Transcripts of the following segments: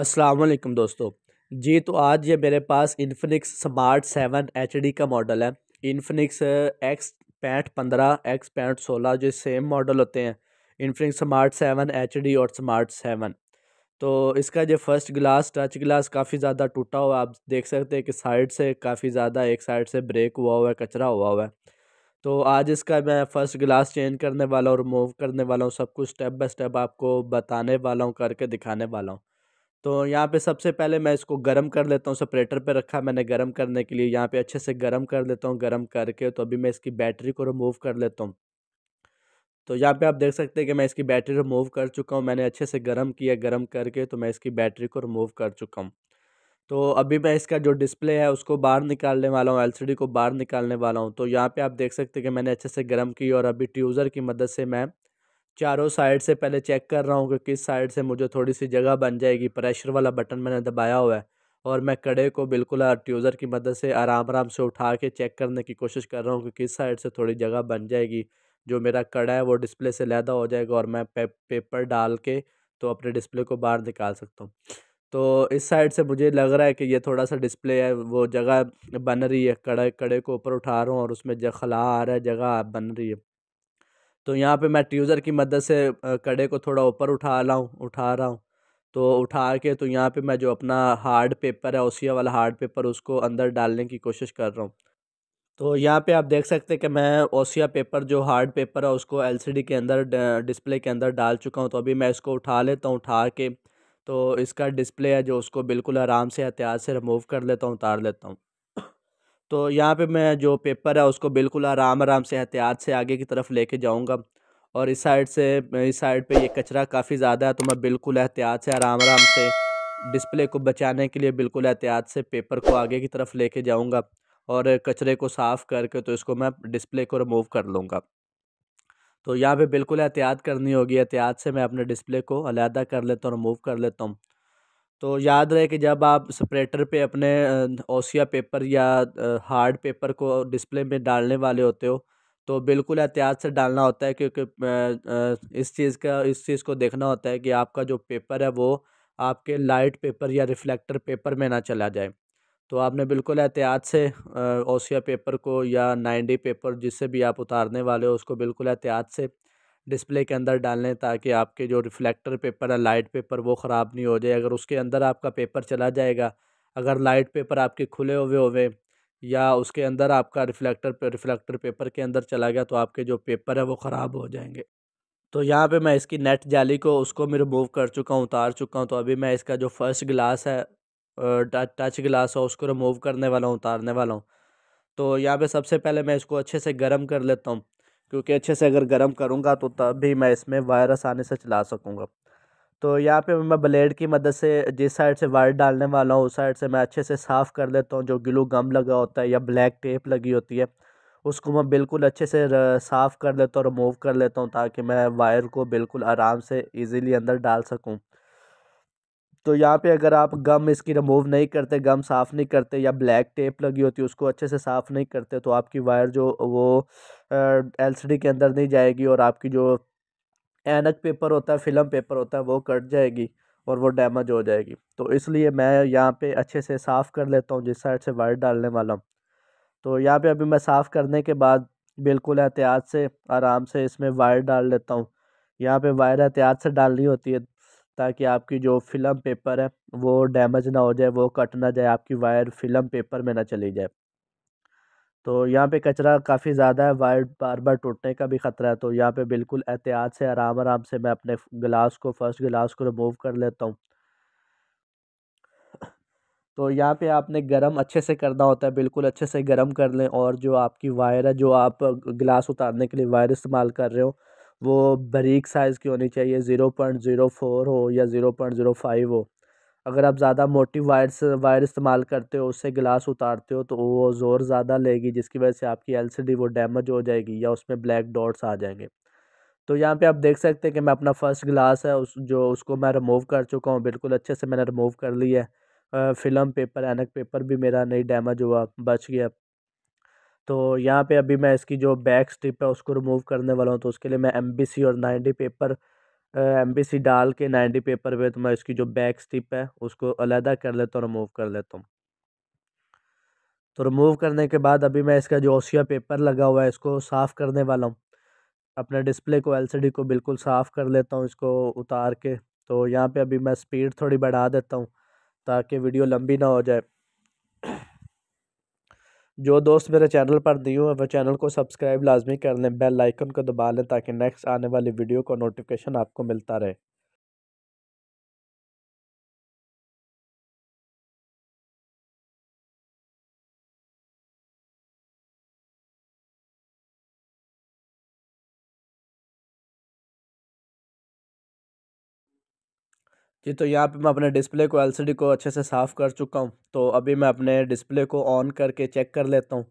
अस्सलाम वालेकुम दोस्तों जी तो आज ये मेरे पास Infinix smart seven H D का मॉडल है इन्फिनिक्स एक्स पैंठ पंद्रह एक्स पैंठ सोलह जो सेम मॉडल होते हैं Infinix smart seven H D और स्मार्ट सेवन तो इसका जो फर्स्ट ग्लास टच ग्लास काफ़ी ज़्यादा टूटा हुआ आप देख सकते हैं कि साइड से काफ़ी ज़्यादा एक साइड से ब्रेक हुआ हुआ है कचरा हुआ हुआ है तो आज इसका मैं फ़र्स्ट ग्लास चेंज करने वाला हूँ रिमूव करने वाला हूँ सब कुछ स्टेप बाय स्टेप आपको बताने वाला हूँ करके दिखाने वाला हूँ तो यहाँ पे सबसे पहले मैं इसको गर्म कर लेता हूँ सेपरेटर पे रखा मैंने गर्म करने के लिए यहाँ पे अच्छे से गर्म कर लेता हूँ गर्म करके तो अभी मैं इसकी बैटरी को रिमूव कर लेता हूँ तो यहाँ पे आप देख सकते हैं कि मैं इसकी बैटरी रिमूव कर चुका हूँ मैंने अच्छे से गर्म किया गर्म करके तो मैं इसकी बैटरी को रिमूव कर चुका हूँ तो अभी मैं इसका जो डिस्प्ले है उसको बाहर निकालने वाला हूँ एलसीडी को बाहर निकालने वाला हूँ तो यहाँ पे आप देख सकते हैं कि मैंने अच्छे से गर्म की और अभी ट्यूज़र की मदद से मैं चारों साइड से पहले चेक कर रहा हूँ कि किस साइड से मुझे थोड़ी सी जगह बन जाएगी प्रेशर वाला बटन मैंने दबाया हुआ है और मैं कड़े को बिल्कुल ट्यूज़र की मदद से आराम आराम से उठा के चेक करने की कोशिश कर रहा हूँ कि किस साइड से थोड़ी जगह बन जाएगी जो मेरा कड़ा है वो डिस्प्ले से लैदा हो जाएगा और मैं पे, पेपर डाल के तो अपने डिस्प्ले को बाहर निकाल सकता हूँ तो इस साइड से मुझे लग रहा है कि ये थोड़ा सा डिस्प्ले है वो जगह बन रही है कड़े कड़े को ऊपर उठा रहा हूँ और उसमें जखला आ रहा है जगह बन रही है तो यहाँ पे मैं ट्यूज़र की मदद से कड़े को थोड़ा ऊपर उठा रहा हूँ उठा रहा हूँ तो उठा के तो यहाँ पे मैं जो अपना हार्ड पेपर है ओसिया वाला हार्ड पेपर उसको अंदर डालने की कोशिश कर रहा हूँ तो यहाँ पे आप देख सकते हैं कि मैं ओसिया पेपर जो हार्ड पेपर है उसको एल के अंदर डिस्प्ले के अंदर डाल चुका हूँ तो अभी मैं इसको उठा लेता हूँ उठा के तो इसका डिस्प्ले है जो उसको बिल्कुल आराम से एहतियात से रिमूव कर लेता हूँ उतार लेता हूँ तो यहाँ पे मैं जो पेपर है उसको बिल्कुल आराम आराम से एहतियात से आगे की तरफ लेके जाऊँगा और इस साइड से इस साइड पे ये कचरा काफ़ी ज़्यादा है तो मैं बिल्कुल एहतियात से आराम आराम से डिस्प्ले को बचाने के लिए बिल्कुल एहतियात से पेपर को आगे की तरफ लेके जाऊँगा और कचरे को साफ़ करके तो इसको मैं डिस्प्ले को रिमूव कर लूँगा तो यहाँ पर बिल्कुल एहतियात करनी होगी एहतियात से मैं अपने डिस्प्ले को अलहदा कर लेता हूँ रिमूव कर लेता हूँ तो याद रहे कि जब आप सेपरेटर पे अपने ओसिया पेपर या हार्ड पेपर को डिस्प्ले में डालने वाले होते हो तो बिल्कुल एहतियात से डालना होता है क्योंकि इस चीज़ का इस चीज़ को देखना होता है कि आपका जो पेपर है वो आपके लाइट पेपर या रिफ्लेक्टर पेपर में ना चला जाए तो आपने बिल्कुल एहतियात से ओसिया पेपर को या नाइन्डी पेपर जिससे भी आप उतारने वाले हो उसको बिल्कुल एहतियात से डिस्प्ले के अंदर डाल लें ताकि आपके जो रिफ्लेक्टर पेपर है लाइट पेपर वो ख़राब नहीं हो जाए अगर उसके अंदर आपका पेपर चला जाएगा अगर लाइट पेपर आपके खुले हुए हुए या उसके अंदर आपका रिफ्लेक्टर पे, रिफ्लेक्टर पेपर के अंदर चला गया तो आपके जो पेपर है वो ख़राब हो जाएंगे तो यहाँ पे मैं इसकी नेट जाली को उसको मैं रिमूव कर चुका हूँ उतार चुका हूँ तो अभी मैं इसका जो फर्स्ट गिलास है टच ग्लास है उसको रिमूव करने वाला हूँ उतारने वाला हूँ तो यहाँ पे सबसे पहले मैं इसको अच्छे से गर्म कर लेता हूँ क्योंकि अच्छे से अगर गर्म करूँगा तो तभी मैं इसमें वायर आसानी से चला सकूँगा तो यहाँ पे मैं ब्लेड की मदद से जिस साइड से वायर डालने वाला हूँ उस साइड से मैं अच्छे से साफ़ कर लेता हूँ जो ग्लू गम लगा होता है या ब्लैक टेप लगी होती है उसको मैं बिल्कुल अच्छे से साफ़ कर लेता हूँ रिमूव कर लेता हूँ ताकि मैं वायर को बिल्कुल आराम से ईज़िली अंदर डाल सकूँ तो यहाँ पे अगर आप गम इसकी रिमूव नहीं करते गम साफ़ नहीं करते या ब्लैक टेप लगी होती है उसको अच्छे से साफ़ नहीं करते तो आपकी वायर जो वो एलसीडी के अंदर नहीं जाएगी और आपकी जो एनक पेपर होता है फिल्म पेपर होता है वो कट जाएगी और वो डैमेज हो जाएगी तो इसलिए मैं यहाँ पे अच्छे से साफ़ कर लेता हूँ जिस साइड से वायर डालने वाला हूँ तो यहाँ पे अभी मैं साफ़ करने के बाद बिल्कुल एहतियात से आराम से इसमें वायर डाल लेता हूँ यहाँ पे वायर एहतियात से डालनी होती है ताकि आपकी जो फ़िल्म पेपर है वो डैमेज ना हो जाए वो कट ना जाए आपकी वायर फ़िल्म पेपर में ना चली जाए तो यहाँ पे कचरा काफ़ी ज़्यादा है वायर बार बार टूटने का भी ख़तरा है तो यहाँ पे बिल्कुल एहतियात से आराम आराम से मैं अपने गिलास को फर्स्ट गिलास को रिमूव कर लेता हूँ तो यहाँ पे आपने गरम अच्छे से करना होता है बिल्कुल अच्छे से गरम कर लें और जो आपकी वायर है जो आप गिलास उतारने के लिए वायर इस्तेमाल कर रहे हो वो बारीक साइज़ की होनी चाहिए ज़ीरो पॉइंट ज़ीरो फ़ोर हो या ज़ीरो पॉइंट ज़ीरो फाइव हो अगर आप ज़्यादा मोटी वायर्स वायर इस्तेमाल करते हो उससे गिलास उतारते हो तो वो ज़ोर ज़्यादा लेगी जिसकी वजह से आपकी डी वो डैमेज हो जाएगी या उसमें ब्लैक डॉट्स आ जाएंगे तो यहाँ पर आप देख सकते हैं कि मैं अपना फ़र्स्ट गिलास है उस जो उसको मैं रिमूव कर चुका हूँ बिल्कुल अच्छे से मैंने रिमूव कर लिया है फ़िल्म पेपर एनक पेपर भी मेरा नहीं डैमेज हुआ बच गया तो यहाँ पे अभी मैं इसकी जो बैक स्ट्रिप है उसको रिमूव करने वाला हूँ तो उसके लिए मैं एम और नाइन्टी पेपर एम डाल के नाइन्टी पेपर पे तो मैं इसकी जो बैक स्टिप है उसको अलहदा कर लेता हूँ रिमूव कर लेता हूँ तो रिमूव करने के बाद अभी मैं इसका जो ओसिया पेपर लगा हुआ है इसको साफ़ करने वाला हूँ अपने डिस्प्ले को एलसीडी को बिल्कुल साफ़ कर लेता हूँ इसको उतार के तो यहाँ पे अभी मैं स्पीड थोड़ी बढ़ा देता हूँ ताकि वीडियो लंबी ना हो जाए जो दोस्त मेरे चैनल पर दिए है वो चैनल को सब्सक्राइब लाजमी कर लें बेल आइकन को दबा लें ताकि नेक्स्ट आने वाली वीडियो का नोटिफिकेशन आपको मिलता रहे जी तो यहाँ पे मैं अपने डिस्प्ले को एलसीडी को अच्छे से साफ़ कर चुका हूँ तो अभी मैं अपने डिस्प्ले को ऑन करके चेक कर लेता हूँ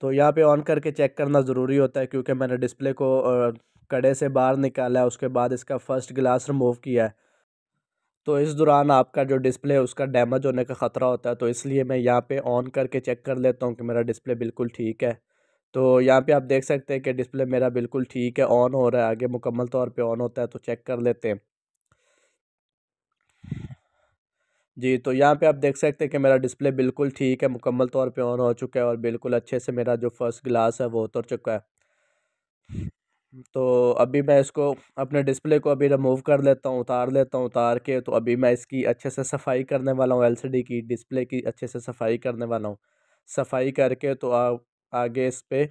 तो यहाँ पे ऑन करके चेक करना ज़रूरी होता है क्योंकि मैंने डिस्प्ले को कड़े से बाहर निकाला है उसके बाद इसका फ़र्स्ट ग्लास रिमूव किया है तो इस दौरान आपका जो डिस्प्ले है उसका डैमेज होने का ख़तरा होता है तो इसलिए मैं यहाँ पर ऑन करके चेक कर लेता हूँ कि मेरा डिस्प्ले बिल्कुल ठीक है तो यहाँ पर आप देख सकते हैं कि डिस्प्ले मेरा बिल्कुल ठीक है ऑन हो रहा है आगे मुकम्मल तौर पर ऑन होता है तो चेक कर लेते हैं जी तो यहाँ पे आप देख सकते हैं कि मेरा डिस्प्ले बिल्कुल ठीक है मुकम्मल तौर पे ऑन हो चुका है और बिल्कुल अच्छे से मेरा जो फर्स्ट ग्लास है वो उतर चुका है तो अभी मैं इसको अपने डिस्प्ले को अभी रिमूव कर लेता हूँ उतार लेता हूँ उतार के तो अभी मैं इसकी अच्छे से सफाई करने वाला हूँ एल की डिस्प्ले की अच्छे से सफाई करने वाला हूँ सफाई करके तो आ, आगे इस पर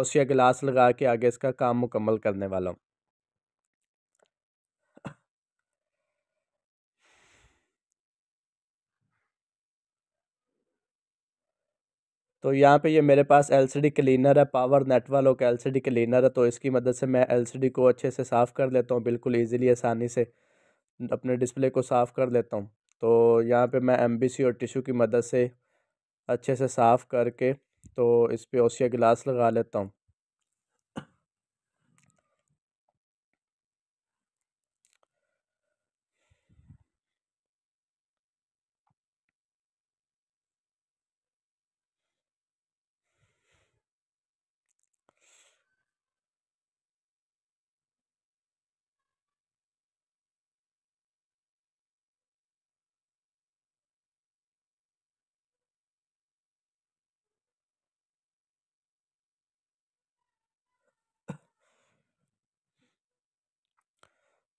ओसिया ग्लास लगा के आगे इसका काम मुकम्मल करने वाला हूँ तो यहाँ पे ये मेरे पास एलसीडी क्लीनर है पावर नेट वालों का एलसीडी क्लीनर है तो इसकी मदद से मैं एलसीडी को अच्छे से साफ़ कर लेता हूँ बिल्कुल ईजिली आसानी से अपने डिस्प्ले को साफ़ कर लेता हूँ तो यहाँ पर मैं एम और टिशू की मदद से अच्छे से साफ़ करके तो इस पर ओसिया गिलास लगा लेता हूँ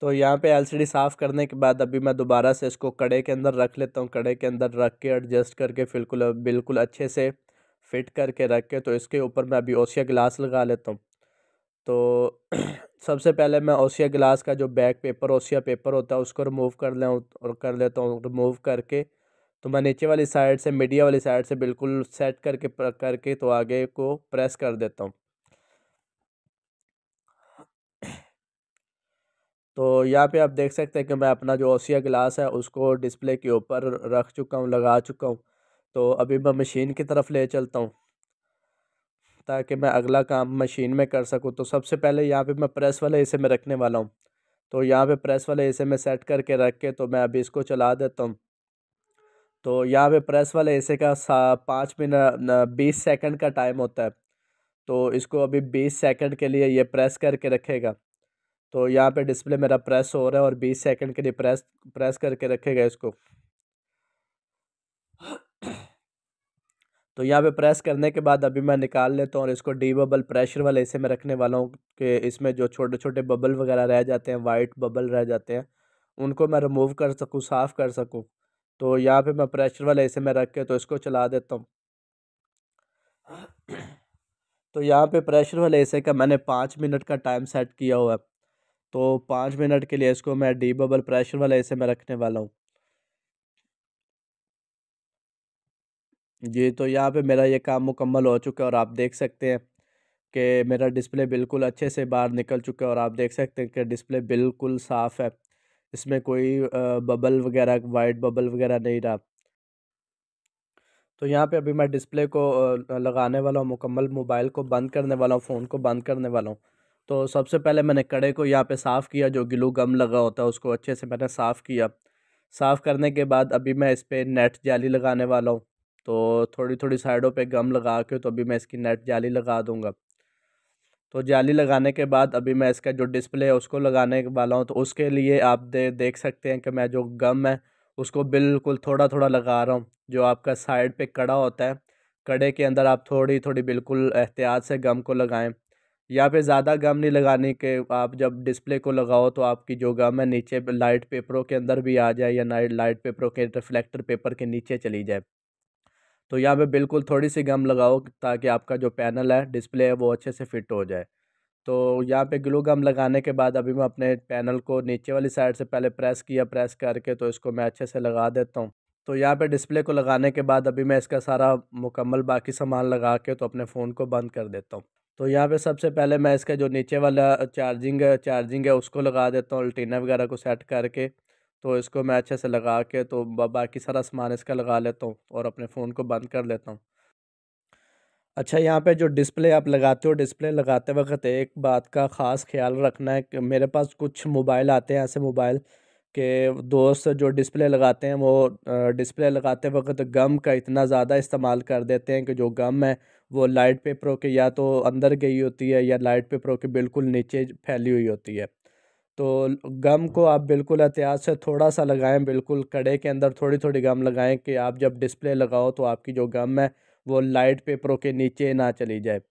तो यहाँ पे एलसीडी साफ़ करने के बाद अभी मैं दोबारा से इसको कड़े के अंदर रख लेता हूँ कड़े के अंदर रख के एडजस्ट करके बिल्कुल बिल्कुल अच्छे से फिट करके रख के तो इसके ऊपर मैं अभी ओसिया गिलास लगा लेता हूँ तो सबसे पहले मैं ओसिया गिलास का जो बैक पेपर ओसिया पेपर होता है उसको रिमूव कर लें और कर लेता हूँ रिमूव करके तो मैं नीचे वाली साइड से मीडिया वाली साइड से बिल्कुल सेट करके करके तो आगे को प्रेस कर देता हूँ तो यहाँ पे आप देख सकते हैं कि मैं अपना जो ओसिया ग्लास है उसको डिस्प्ले के ऊपर रख चुका हूँ लगा चुका हूँ तो अभी मैं मशीन की तरफ ले चलता हूँ ताकि मैं अगला काम मशीन में कर सकूँ तो सबसे पहले यहाँ पे मैं प्रेस वाले हिस्से में रखने वाला हूँ तो यहाँ पे प्रेस वाले हिस्से में सेट करके रख के तो मैं अभी इसको चला देता हूँ तो यहाँ पे प्रेस वाले ऐसे का पाँच मिनट बीस सेकंड का टाइम होता है तो इसको अभी बीस सेकंड के लिए ये प्रेस करके रखेगा तो यहाँ पे डिस्प्ले मेरा प्रेस हो रहा है और बीस सेकंड के लिए प्रेस प्रेस करके रखेगा इसको तो यहाँ पे प्रेस करने के बाद अभी मैं निकाल लेता हूँ और इसको डी बबल प्रेशर वाले इसे मैं रखने वाला हूँ कि इसमें जो छोटे छोटे बबल वगैरह रह जाते हैं वाइट बबल रह जाते हैं उनको मैं रिमूव कर सकूँ साफ़ कर सकूँ तो यहाँ पे मैं प्रेशर वाले इसे मैं रख के तो इसको चला देता हूँ तो यहाँ पे प्रेशर वाले ऐसे का मैंने पाँच मिनट का टाइम सेट किया हुआ है तो पाँच मिनट के लिए इसको मैं डी बबल प्रेशर वाले ऐसे में रखने वाला हूँ जी तो यहाँ पे मेरा ये काम मुकम्मल हो चुका है और आप देख सकते हैं कि मेरा डिस्प्ले बिल्कुल अच्छे से बाहर निकल चुका है और आप देख सकते हैं कि डिस्प्ले बिल्कुल साफ़ है इसमें कोई बबल वगैरह वाइट बबल वगैरह नहीं रहा तो यहाँ पे अभी मैं डिस्प्ले को लगाने वाला हूँ मुकम्मल मोबाइल को बंद करने वाला हूँ फ़ोन को बंद करने वाला हूँ तो सबसे पहले मैंने कड़े को यहाँ पे साफ़ किया जो ग्लू गम लगा होता है उसको अच्छे से मैंने साफ़ किया साफ़ करने के बाद अभी मैं इस पर नेट जाली लगाने वाला हूँ तो थोड़ी थोड़ी साइडों पे गम लगा के तो अभी मैं इसकी नेट जाली लगा दूँगा तो जाली लगाने के बाद अभी मैं इसका जो डिस्प्ले है उसको लगाने वाला हूँ तो उसके लिए आप दे देख सकते हैं कि मैं जो गम है उसको बिल्कुल थोड़ा थोड़ा लगा रहा हूँ जो आपका साइड पे कड़ा होता है कड़े के अंदर आप थोड़ी थोड़ी बिल्कुल एहतियात से गम को लगाएं या फिर ज़्यादा गम नहीं लगाने के आप जब डिस्प्ले को लगाओ तो आपकी जो गम है नीचे लाइट पेपरों के अंदर भी आ जाए या नाइट लाइट पेपरों के रिफ्लेक्टर पेपर के नीचे चली जाए तो यहाँ पे बिल्कुल थोड़ी सी गम लगाओ ताकि आपका जो पैनल है डिस्प्ले है वो अच्छे से फिट हो जाए तो यहाँ पे ग्लू गम लगाने के बाद अभी मैं अपने पैनल को नीचे वाली साइड से पहले प्रेस किया प्रेस करके तो इसको मैं अच्छे से लगा देता हूँ तो यहाँ पे डिस्प्ले को लगाने के बाद अभी मैं इसका सारा मुकम्मल बाकी सामान लगा के तो अपने फ़ोन को बंद कर देता हूँ तो यहाँ पे सबसे पहले मैं इसका जो नीचे वाला चार्जिंग चार्जिंग है उसको लगा देता हूँ अल्टीना वगैरह को सेट करके तो इसको मैं अच्छे से लगा के तो बाकी सारा सामान इसका लगा लेता हूँ और अपने फ़ोन को बंद कर लेता हूँ अच्छा यहाँ पे जो डिस्प्ले आप लगाते हो डिस्प्ले लगाते वक्त एक बात का ख़ास ख्याल रखना है कि मेरे पास कुछ मोबाइल आते हैं ऐसे मोबाइल के दोस्त जो डिस्प्ले लगाते हैं वो डिस्प्ले लगाते वक्त गम का इतना ज़्यादा इस्तेमाल कर देते हैं कि जो गम है वो लाइट पेपरों के या तो अंदर गई होती है या लाइट पेपरों के बिल्कुल नीचे फैली हुई होती है तो गम को आप बिल्कुल एहतियात से थोड़ा सा लगाएं बिल्कुल कड़े के अंदर थोड़ी थोड़ी गम लगाएं कि आप जब डिस्प्ले लगाओ तो आपकी जो गम है वो लाइट पेपरों के नीचे ना चली जाए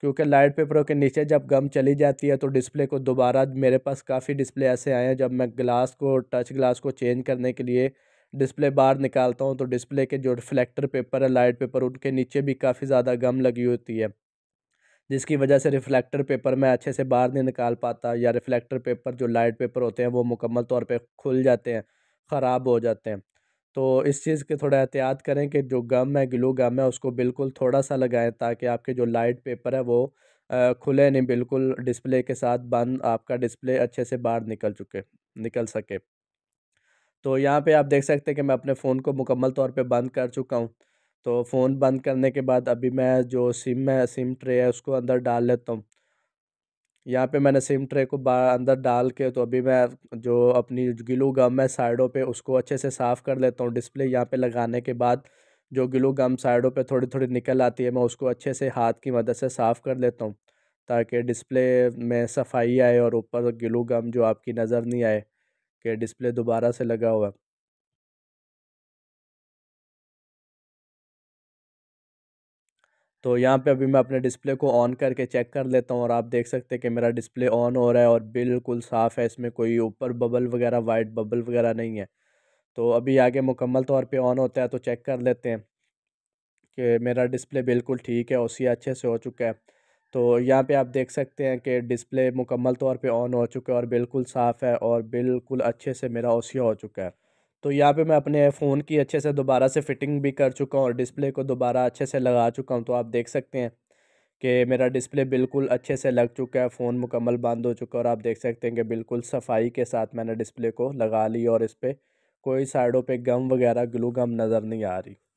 क्योंकि लाइट पेपरों के नीचे जब गम चली जाती है तो डिस्प्ले को दोबारा मेरे पास काफ़ी डिस्प्ले ऐसे आए हैं जब मैं ग्लास को टच ग्लास को चेंज करने के लिए डिस्प्ले बाहर निकालता हूँ तो डिस्प्ले के जो रिफ्लेक्टर पेपर है लाइट पेपर उनके नीचे भी काफ़ी ज़्यादा गम लगी होती है जिसकी वजह से रिफ्लेक्टर पेपर मैं अच्छे से बाहर नहीं निकाल पाता या रिफ्लेक्टर पेपर जो लाइट पेपर होते हैं वो मुकम्मल तौर पर खुल जाते हैं ख़राब हो जाते हैं तो इस चीज़ के थोड़ा एहतियात करें कि जो गम है ग्लू गम है उसको बिल्कुल थोड़ा सा लगाएं ताकि आपके जो लाइट पेपर है वो खुले नहीं बिल्कुल डिस्प्ले के साथ बंद आपका डिस्प्ले अच्छे से बाहर निकल चुके निकल सके तो यहाँ पे आप देख सकते हैं कि मैं अपने फ़ोन को मुकम्मल तौर पे बंद कर चुका हूँ तो फ़ोन बंद करने के बाद अभी मैं जो सिम है सिम ट्रे है उसको अंदर डाल लेता हूँ यहाँ पे मैंने सिम ट्रे को अंदर डाल के तो अभी मैं जो अपनी गिलू गम है साइडों पे उसको अच्छे से साफ़ कर लेता हूँ डिस्प्ले यहाँ पे लगाने के बाद जो गिलू गम साइडों पे थोड़ी थोड़ी निकल आती है मैं उसको अच्छे से हाथ की मदद से साफ़ कर लेता हूँ ताकि डिस्प्ले में सफाई आए और ऊपर गिलू गम जो आपकी नज़र नहीं आए कि डिस्प्ले दोबारा से लगा हुआ है तो यहाँ पे अभी मैं अपने डिस्प्ले को ऑन करके चेक कर लेता हूँ और आप देख सकते हैं कि मेरा डिस्प्ले ऑन हो रहा है और बिल्कुल साफ़ है इसमें कोई ऊपर बबल वगैरह वाइट बबल वगैरह नहीं है तो अभी आगे मुकम्मल तौर पे ऑन होता है तो चेक कर लेते हैं कि मेरा डिस्प्ले बिल्कुल ठीक है उसी अच्छे से हो चुका है तो यहाँ पे आप देख सकते हैं कि डिस्प्ले मुकम्मल तौर पे ऑन हो चुका है और बिल्कुल साफ़ है और बिल्कुल अच्छे से मेरा ओसिया हो चुका है तो यहाँ पे मैं अपने फ़ोन की अच्छे से दोबारा से फ़िटिंग भी कर चुका हूँ और डिस्प्ले को दोबारा अच्छे से लगा चुका हूँ तो आप देख सकते हैं कि मेरा डिस्प्ले बिल्कुल अच्छे से लग चुका है फ़ोन मुकम्मल बंद हो चुका है और आप देख सकते हैं कि बिल्कुल सफाई के साथ मैंने डिस्प्ले को लगा ली और इस पर कोई साइडों पर गम वगैरह ग्लू गम नज़र नहीं आ रही